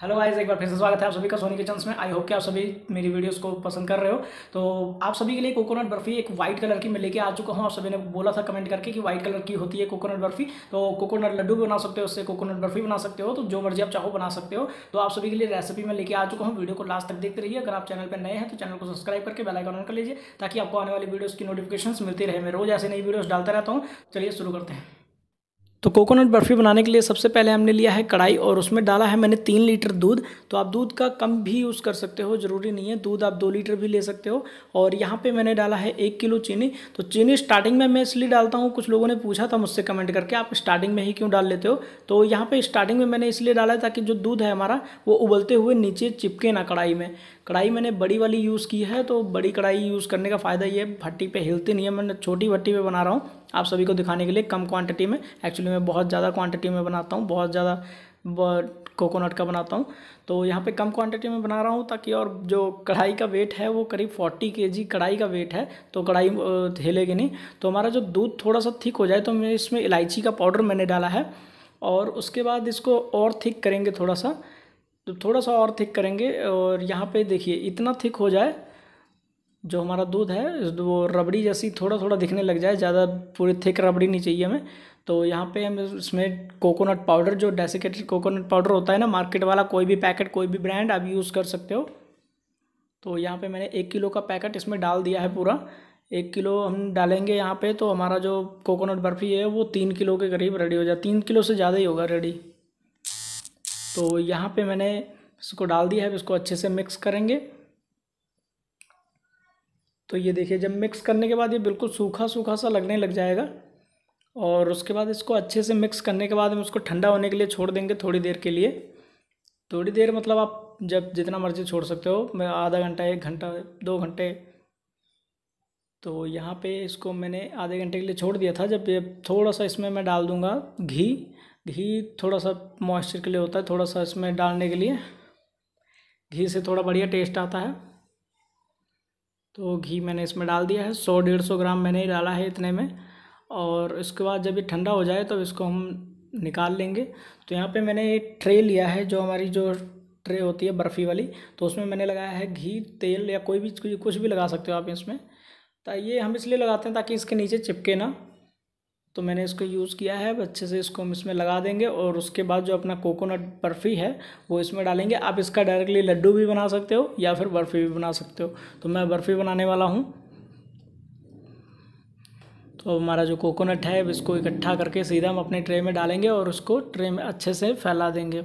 hello guys एक बार फिर से स्वागत है आप सभी का सोनी किचन्स में आई होप कि आप सभी मेरी वीडियोस को पसंद कर रहे हो तो आप सभी के लिए कोकोनट बर्फ़ी एक व्हाइट कलर की मैं लेके आ चुका हूँ आप सभी ने बोला था कमेंट करके कि वाइट कलर की होती है कोकोनट बर्फ़ी तो कोकोनट लड्डू बना सकते हो उससे कोकोनट बर्फ़ी बना सकते हो तो जो मर्जी आप चाहो बना सकते हो तो आप सभी के लिए रेसिपी में लेके आ चुका हूँ वीडियो को लास्ट तक देखते रहिए अगर आप चैनल पर नए हैं तो चैनल को सब्सक्राइब करके बेलाइकॉन ऑन कर लीजिए ताकि आपको आने वाली वीडियोज़ की नोटिफिकेशन मिलती रहे मैं रोज़ ऐसे नई वीडियोज़ डालता रहता हूँ चलिए शुरू करते हैं तो कोकोनट बर्फ़ी बनाने के लिए सबसे पहले हमने लिया है कढ़ाई और उसमें डाला है मैंने तीन लीटर दूध तो आप दूध का कम भी यूज़ कर सकते हो ज़रूरी नहीं है दूध आप दो लीटर भी ले सकते हो और यहाँ पे मैंने डाला है एक किलो चीनी तो चीनी स्टार्टिंग में मैं इसलिए डालता हूँ कुछ लोगों ने पूछा था मुझसे कमेंट करके आप स्टार्टिंग में ही क्यों डाल लेते हो तो यहाँ पर स्टार्टिंग में मैंने इसलिए डाला ताकि जो दूध है हमारा वो उबलते हुए नीचे चिपके ना कढ़ाई में कढ़ाई मैंने बड़ी वाली यूज़ की है तो बड़ी कढ़ाई यूज़ करने का फ़ायदा ये भट्टी पर हिलती नहीं है मैंने छोटी भट्टी पर बना रहा हूँ आप सभी को दिखाने के लिए कम क्वांटिटी में एक्चुअली मैं बहुत ज़्यादा क्वांटिटी में बनाता हूँ बहुत ज़्यादा कोकोनट का बनाता हूँ तो यहाँ पे कम क्वांटिटी में बना रहा हूँ ताकि और जो कढ़ाई का वेट है वो करीब 40 के जी कढ़ाई का वेट है तो कढ़ाई हिलेगी नहीं तो हमारा जो दूध थोड़ा सा थिक हो जाए तो मैं इसमें इलायची का पाउडर मैंने डाला है और उसके बाद इसको और थिक करेंगे थोड़ा सा तो थोड़ा सा और थिक करेंगे और यहाँ पे देखिए इतना थिक हो जाए जो हमारा दूध है वो रबड़ी जैसी थोड़ा थोड़ा दिखने लग जाए ज़्यादा पूरी थिक रबड़ी नहीं चाहिए हमें तो यहाँ पे हम इसमें कोकोनट पाउडर जो डेसिकेटेड कोकोनट पाउडर होता है ना मार्केट वाला कोई भी पैकेट कोई भी ब्रांड आप यूज़ कर सकते हो तो यहाँ पे मैंने एक किलो का पैकेट इसमें डाल दिया है पूरा एक किलो हम डालेंगे यहाँ पे तो हमारा जो कोकोनट बर्फ़ी है वो तीन किलो के करीब रेडी हो जाए तीन किलो से ज़्यादा ही होगा रेडी तो यहाँ पर मैंने इसको डाल दिया है इसको अच्छे से मिक्स करेंगे तो ये देखिए जब मिक्स करने के बाद ये बिल्कुल सूखा सूखा सा लगने लग जाएगा और उसके बाद इसको अच्छे से मिक्स करने के बाद हम उसको ठंडा होने के लिए छोड़ देंगे थोड़ी देर के लिए थोड़ी देर मतलब आप जब जितना मर्ज़ी छोड़ सकते हो मैं आधा घंटा एक घंटा दो घंटे तो यहाँ पे इसको मैंने आधे घंटे के लिए छोड़ दिया था जब ये थोड़ा सा इसमें मैं डाल दूँगा घी घी थोड़ा सा मॉइस्चर के लिए होता है थोड़ा सा इसमें डालने के लिए घी से थोड़ा बढ़िया टेस्ट आता है तो घी मैंने इसमें डाल दिया है सौ डेढ़ सौ ग्राम मैंने ही डाला है इतने में और इसके बाद जब ये ठंडा हो जाए तो इसको हम निकाल लेंगे तो यहाँ पे मैंने एक ट्रे लिया है जो हमारी जो ट्रे होती है बर्फ़ी वाली तो उसमें मैंने लगाया है घी तेल या कोई भी कुछ भी लगा सकते हो आप इसमें तो ये हम इसलिए लगाते हैं ताकि इसके नीचे चिपके ना तो मैंने इसको यूज़ किया है अच्छे से इसको हम इसमें लगा देंगे और उसके बाद जो अपना कोकोनट बर्फ़ी है वो इसमें डालेंगे आप इसका डायरेक्टली लड्डू भी बना सकते हो या फिर बर्फ़ी भी बना सकते हो तो मैं बर्फ़ी बनाने वाला हूँ तो हमारा जो कोकोनट है इसको इकट्ठा करके सीधा हम अपने ट्रे में डालेंगे और उसको ट्रे में अच्छे से फैला देंगे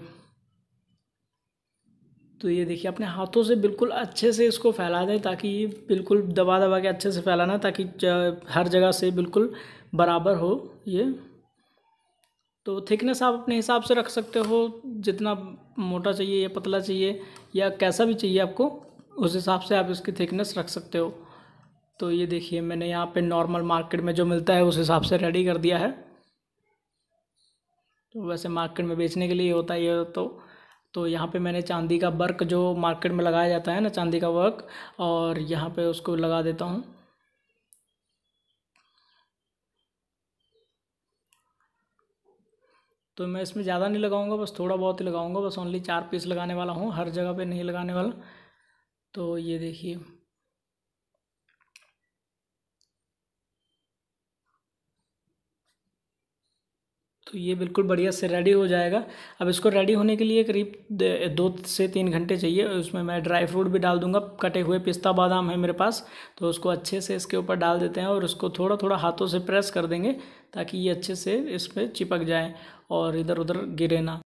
तो ये देखिए अपने हाथों से बिल्कुल अच्छे से इसको फैला दें ताकि ये बिल्कुल दबा दबा के अच्छे से फैलाना ताकि हर जगह से बिल्कुल बराबर हो ये तो थिकनेस आप अपने हिसाब से रख सकते हो जितना मोटा चाहिए या पतला चाहिए या कैसा भी चाहिए आपको उस हिसाब से आप इसकी थिकनेस रख सकते हो तो ये देखिए मैंने यहाँ पे नॉर्मल मार्केट में जो मिलता है उस हिसाब से रेडी कर दिया है तो वैसे मार्केट में बेचने के लिए होता है ये तो तो यहाँ पे मैंने चांदी का वर्क जो मार्केट में लगाया जाता है ना चांदी का वर्क और यहाँ पे उसको लगा देता हूँ तो मैं इसमें ज़्यादा नहीं लगाऊंगा बस थोड़ा बहुत ही लगाऊंगा बस ओनली चार पीस लगाने वाला हूँ हर जगह पे नहीं लगाने वाला तो ये देखिए तो ये बिल्कुल बढ़िया से रेडी हो जाएगा अब इसको रेडी होने के लिए करीब दो से तीन घंटे चाहिए उसमें मैं ड्राई फ्रूट भी डाल दूंगा कटे हुए पिस्ता बादाम है मेरे पास तो उसको अच्छे से इसके ऊपर डाल देते हैं और उसको थोड़ा थोड़ा हाथों से प्रेस कर देंगे ताकि ये अच्छे से इस पर चिपक जाए और इधर उधर गिरे ना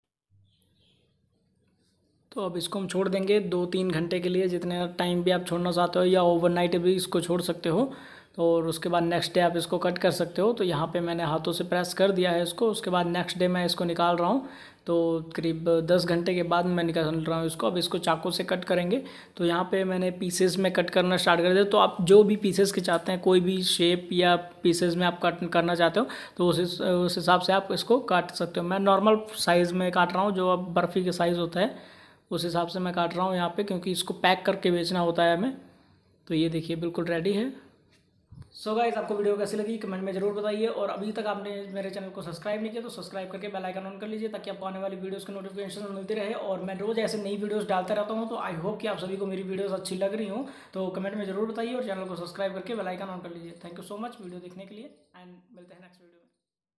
तो अब इसको हम छोड़ देंगे दो तीन घंटे के लिए जितने टाइम भी आप छोड़ना चाहते हो या ओवरनाइट भी इसको छोड़ सकते हो और उसके बाद नेक्स्ट डे आप इसको कट कर सकते हो तो यहाँ पे मैंने हाथों से प्रेस कर दिया है इसको उसके बाद नेक्स्ट डे मैं इसको निकाल रहा हूँ तो करीब दस घंटे के बाद मैं निकाल रहा हूँ इसको अब इसको चाकू से कट करेंगे तो यहाँ पे मैंने पीसेस में कट करना स्टार्ट कर दिया तो आप जो भी पीसेस के चाहते हैं कोई भी शेप या पीसेस में आप कट करना चाहते हो तो उस उस हिसाब से आप इसको काट सकते हो मैं नॉर्मल साइज़ में काट रहा हूँ जो अब बर्फ़ी का साइज़ होता है उस हिसाब से मैं काट रहा हूँ यहाँ पर क्योंकि इसको पैक करके बेचना होता है हमें तो ये देखिए बिल्कुल रेडी है सो so गाइज आपको वीडियो कैसी लगी कमेंट में जरूर बताइए और अभी तक आपने मेरे चैनल को सब्सक्राइब नहीं किया तो सब्सक्राइब करके बेल आइकन ऑन कर लीजिए ताकि आपको आने वाली वीडियोस के नोटिफिकेशन मिलती रहे और मैं रोज़ ऐसे नई वीडियोस डालता रहता हूँ तो आई होप कि आप सभी को मेरी वीडियोस अच्छी लग रही हूँ तो कमेंट में जरूर बताइए और चैनल को सब्सक्राइब करके बेलाइकन ऑन कर लीजिए thank you so much video देखने के लिए एंड मिलते हैं नेक्स्ट वीडियो